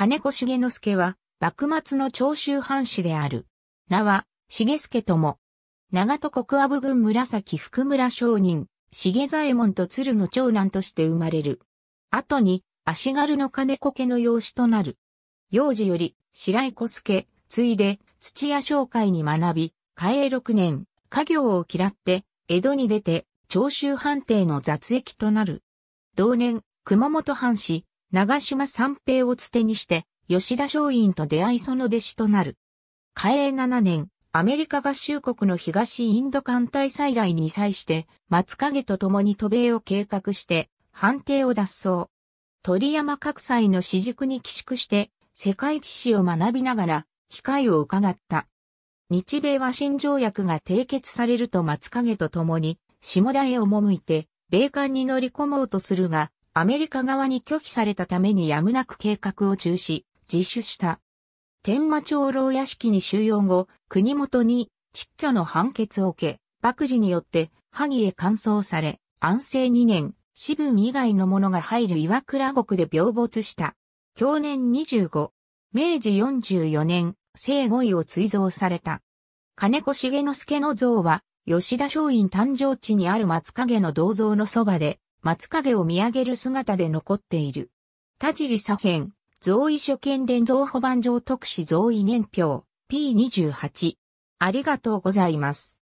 金子重之助は、幕末の長州藩士である。名は、重助とも。長戸国阿部郡紫福村商人、重左衛門と鶴の長男として生まれる。後に、足軽の金子家の養子となる。幼児より、白井小助、ついで、土屋商会に学び、嘉永六年、家業を嫌って、江戸に出て、長州藩邸の雑役となる。同年、熊本藩士、長島三平をつてにして、吉田松陰と出会いその弟子となる。嘉永7年、アメリカ合衆国の東インド艦隊再来に際して、松影と共に渡米を計画して、判定を脱走。鳥山各斎の私塾に寄宿して、世界知史を学びながら、機会を伺った。日米和親条約が締結されると松影と共に、下田へ赴いて、米艦に乗り込もうとするが、アメリカ側に拒否されたためにやむなく計画を中止、自首した。天馬長老屋敷に収容後、国元に蟄居の判決を受け、幕事によって萩へ乾燥され、安政2年、四分以外のものが入る岩倉国で病没した。去年25、明治44年、生五位を追贈された。金子重之助の像は、吉田松陰誕生地にある松影の銅像のそばで、松影を見上げる姿で残っている。田尻左辺、増位所見伝贈保番上特使増位年表、P28。ありがとうございます。